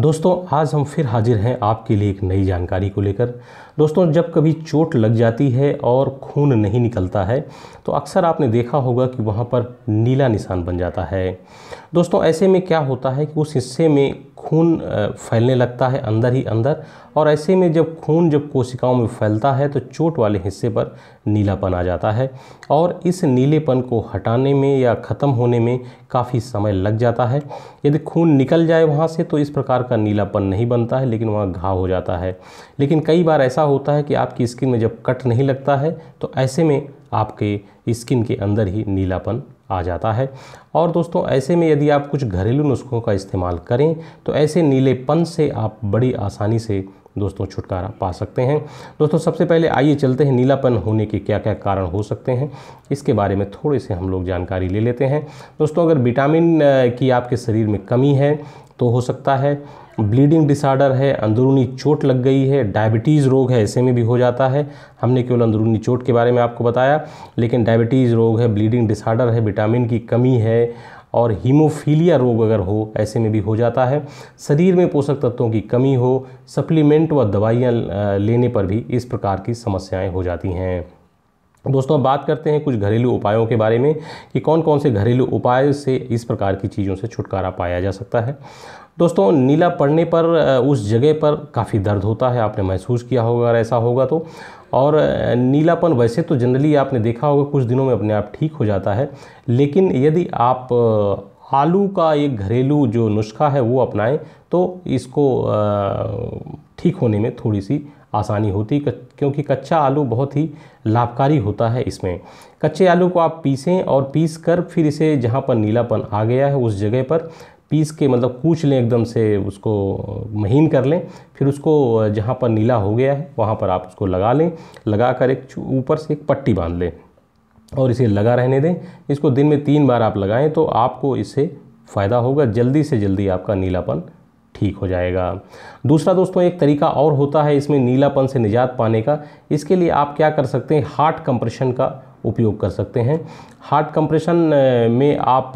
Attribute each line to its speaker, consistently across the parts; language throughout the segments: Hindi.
Speaker 1: दोस्तों आज हम फिर हाजिर हैं आपके लिए एक नई जानकारी को लेकर दोस्तों जब कभी चोट लग जाती है और खून नहीं निकलता है तो अक्सर आपने देखा होगा कि वहाँ पर नीला निशान बन जाता है दोस्तों ऐसे में क्या होता है कि उस हिस्से में खून फैलने लगता है अंदर ही अंदर और ऐसे में जब खून जब कोशिकाओं में फैलता है तो चोट वाले हिस्से पर नीलापन आ जाता है और इस नीलेपन को हटाने में या ख़त्म होने में काफ़ी समय लग जाता है यदि खून निकल जाए वहाँ से तो इस प्रकार का नीलापन नहीं बनता है लेकिन वहाँ घाव हो जाता है लेकिन कई बार ऐसा होता है कि आपकी स्किन में जब कट नहीं लगता है तो ऐसे में आपके स्किन के अंदर ही नीलापन आ जाता है और दोस्तों ऐसे में यदि आप कुछ घरेलू नुस्खों का इस्तेमाल करें तो ऐसे नीलेपन से आप बड़ी आसानी से दोस्तों छुटकारा पा सकते हैं दोस्तों सबसे पहले आइए चलते हैं नीलापन होने के क्या क्या कारण हो सकते हैं इसके बारे में थोड़े से हम लोग जानकारी ले लेते हैं दोस्तों अगर विटामिन की आपके शरीर में कमी है तो हो सकता है ब्लीडिंग डिसऑर्डर है अंदरूनी चोट लग गई है डायबिटीज़ रोग है ऐसे में भी हो जाता है हमने केवल अंदरूनी चोट के बारे में आपको बताया लेकिन डायबिटीज़ रोग है ब्लीडिंग डिसऑर्डर है विटामिन की कमी है और हीमोफीलिया रोग अगर हो ऐसे में भी हो जाता है शरीर में पोषक तत्वों की कमी हो सप्लीमेंट व दवाइयाँ लेने पर भी इस प्रकार की समस्याएँ हो जाती हैं दोस्तों अब बात करते हैं कुछ घरेलू उपायों के बारे में कि कौन कौन से घरेलू उपाय से इस प्रकार की चीज़ों से छुटकारा पाया जा सकता है दोस्तों नीला पड़ने पर उस जगह पर काफ़ी दर्द होता है आपने महसूस किया होगा अगर ऐसा होगा तो और नीलापन वैसे तो जनरली आपने देखा होगा कुछ दिनों में अपने आप ठीक हो जाता है लेकिन यदि आप आलू का एक घरेलू जो नुस्खा है वो अपनाएं तो इसको ठीक होने में थोड़ी सी आसानी होती क्योंकि कच्चा आलू बहुत ही लाभकारी होता है इसमें कच्चे आलू को आप पीसें और पीस कर फिर इसे जहाँ पर नीलापन आ गया है उस जगह पर पीस के मतलब कूच लें एकदम से उसको महीन कर लें फिर उसको जहाँ पर नीला हो गया है वहाँ पर आप उसको लगा लें लगा कर एक ऊपर से एक पट्टी बांध लें और इसे लगा रहने दें इसको दिन में तीन बार आप लगाएं तो आपको इससे फ़ायदा होगा जल्दी से जल्दी आपका नीलापन ठीक हो जाएगा दूसरा दोस्तों एक तरीका और होता है इसमें नीलापन से निजात पाने का इसके लिए आप क्या कर सकते हैं हार्ट कंप्रेशन का उपयोग कर सकते हैं हार्ट कंप्रेशन में आप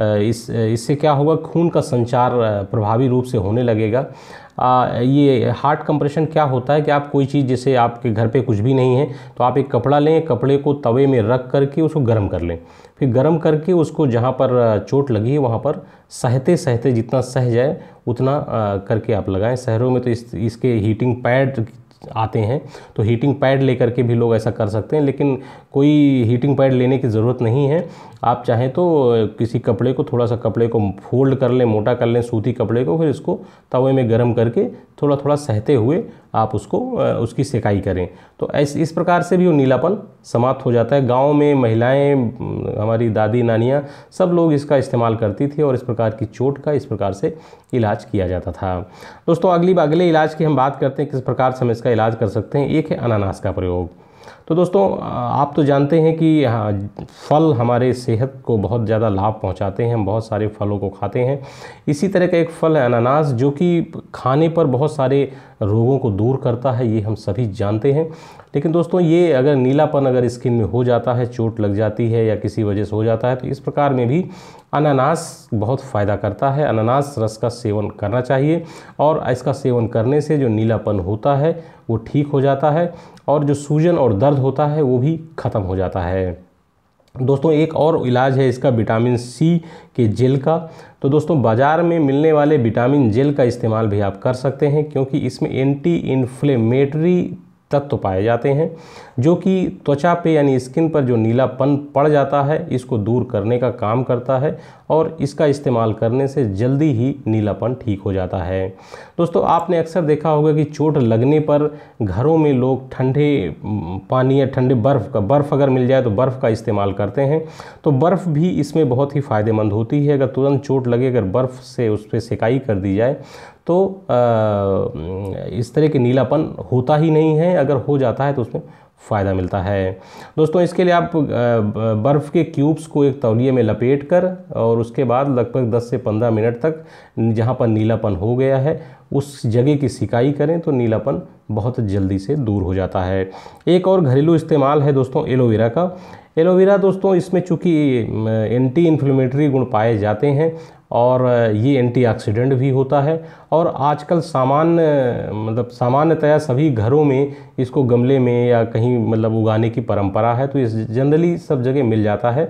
Speaker 1: इस इससे क्या होगा खून का संचार प्रभावी रूप से होने लगेगा आ, ये हार्ट कंप्रेशन क्या होता है कि आप कोई चीज़ जैसे आपके घर पे कुछ भी नहीं है तो आप एक कपड़ा लें कपड़े को तवे में रख करके उसको गर्म कर लें फिर गर्म करके उसको जहाँ पर चोट लगी है वहाँ पर सहते सहते जितना सह जाए उतना करके आप लगाएं शहरों में तो इस इसके हीटिंग पैड आते हैं तो हीटिंग पैड लेकर के भी लोग ऐसा कर सकते हैं लेकिन कोई हीटिंग पैड लेने की ज़रूरत नहीं है आप चाहें तो किसी कपड़े को थोड़ा सा कपड़े को फोल्ड कर लें मोटा कर लें सूती कपड़े को फिर इसको तवे में गर्म करके थोड़ा थोड़ा सहते हुए आप उसको उसकी सिकाई करें तो ऐसे इस प्रकार से भी वो नीलापन समाप्त हो जाता है गांव में महिलाएं हमारी दादी नानियाँ सब लोग इसका इस्तेमाल करती थी और इस प्रकार की चोट का इस प्रकार से इलाज किया जाता था दोस्तों अगली अगले इलाज की हम बात करते हैं किस प्रकार से हम इसका इलाज कर सकते हैं एक है अनानास का प्रयोग तो दोस्तों आप तो जानते हैं कि फल हमारे सेहत को बहुत ज़्यादा लाभ पहुंचाते हैं हम बहुत सारे फलों को खाते हैं इसी तरह का एक फल है अनानास जो कि खाने पर बहुत सारे रोगों को दूर करता है ये हम सभी जानते हैं लेकिन दोस्तों ये अगर नीलापन अगर स्किन में हो जाता है चोट लग जाती है या किसी वजह से हो जाता है तो इस प्रकार में भी अनानास बहुत फ़ायदा करता है अनानास रस का सेवन करना चाहिए और इसका सेवन करने से जो नीलापन होता है वो ठीक हो जाता है और जो सूजन और दर्द होता है वो भी ख़त्म हो जाता है दोस्तों एक और इलाज है इसका विटामिन सी के जेल का तो दोस्तों बाज़ार में मिलने वाले विटामिन जेल का इस्तेमाल भी आप कर सकते हैं क्योंकि इसमें एंटी इन्फ्लेमेटरी तत्व तो पाए जाते हैं जो कि त्वचा पे यानी स्किन पर जो नीलापन पड़ जाता है इसको दूर करने का काम करता है और इसका इस्तेमाल करने से जल्दी ही नीलापन ठीक हो जाता है दोस्तों आपने अक्सर देखा होगा कि चोट लगने पर घरों में लोग ठंडे पानी या ठंडे बर्फ़ का बर्फ़ अगर मिल जाए तो बर्फ़ का इस्तेमाल करते हैं तो बर्फ़ भी इसमें बहुत ही फ़ायदेमंद होती है अगर तुरंत चोट लगे अगर बर्फ़ से उस पर सिकाई कर दी जाए तो इस तरह के नीलापन होता ही नहीं है अगर हो जाता है तो उसमें फ़ायदा मिलता है दोस्तों इसके लिए आप बर्फ़ के क्यूब्स को एक तौलिए में लपेट कर और उसके बाद लगभग 10 से 15 मिनट तक जहाँ पर नीलापन हो गया है उस जगह की सिकाई करें तो नीलापन बहुत जल्दी से दूर हो जाता है एक और घरेलू इस्तेमाल है दोस्तों एलोवेरा का एलोवेरा दोस्तों इसमें चूँकि एंटी इन्फ्लेमेटरी गुण पाए जाते हैं और ये एंटीऑक्सीडेंट भी होता है और आजकल सामान्य मतलब सामान्यतया सभी घरों में इसको गमले में या कहीं मतलब उगाने की परंपरा है तो इस जनरली सब जगह मिल जाता है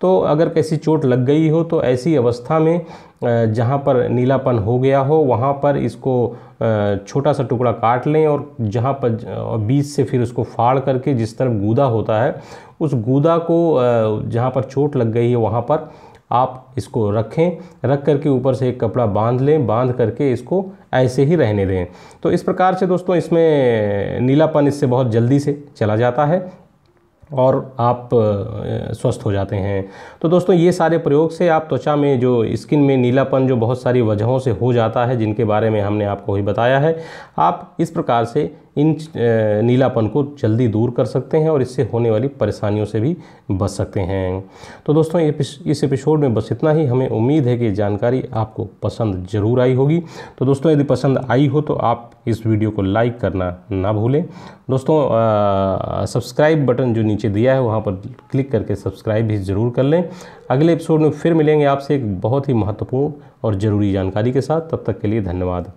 Speaker 1: तो अगर कैसी चोट लग गई हो तो ऐसी अवस्था में जहाँ पर नीलापन हो गया हो वहाँ पर इसको छोटा सा टुकड़ा काट लें और जहाँ पर बीज से फिर उसको फाड़ करके जिस तरफ गूदा होता है उस गूदा को जहाँ पर चोट लग गई है वहाँ पर आप इसको रखें रख करके ऊपर से एक कपड़ा बांध लें बांध करके इसको ऐसे ही रहने दें तो इस प्रकार से दोस्तों इसमें नीलापन इससे बहुत जल्दी से चला जाता है और आप स्वस्थ हो जाते हैं तो दोस्तों ये सारे प्रयोग से आप त्वचा में जो स्किन में नीलापन जो बहुत सारी वजहों से हो जाता है जिनके बारे में हमने आपको ही बताया है आप इस प्रकार से इन नीलापन को जल्दी दूर कर सकते हैं और इससे होने वाली परेशानियों से भी बच सकते हैं तो दोस्तों ये इस एपिसोड में बस इतना ही हमें उम्मीद है कि जानकारी आपको पसंद ज़रूर आई होगी तो दोस्तों यदि पसंद आई हो तो आप इस वीडियो को लाइक करना ना भूलें दोस्तों सब्सक्राइब बटन जो नीचे दिया है वहाँ पर क्लिक करके सब्सक्राइब भी ज़रूर कर लें अगले एपिसोड में फिर मिलेंगे आपसे एक बहुत ही महत्वपूर्ण और ज़रूरी जानकारी के साथ तब तक के लिए धन्यवाद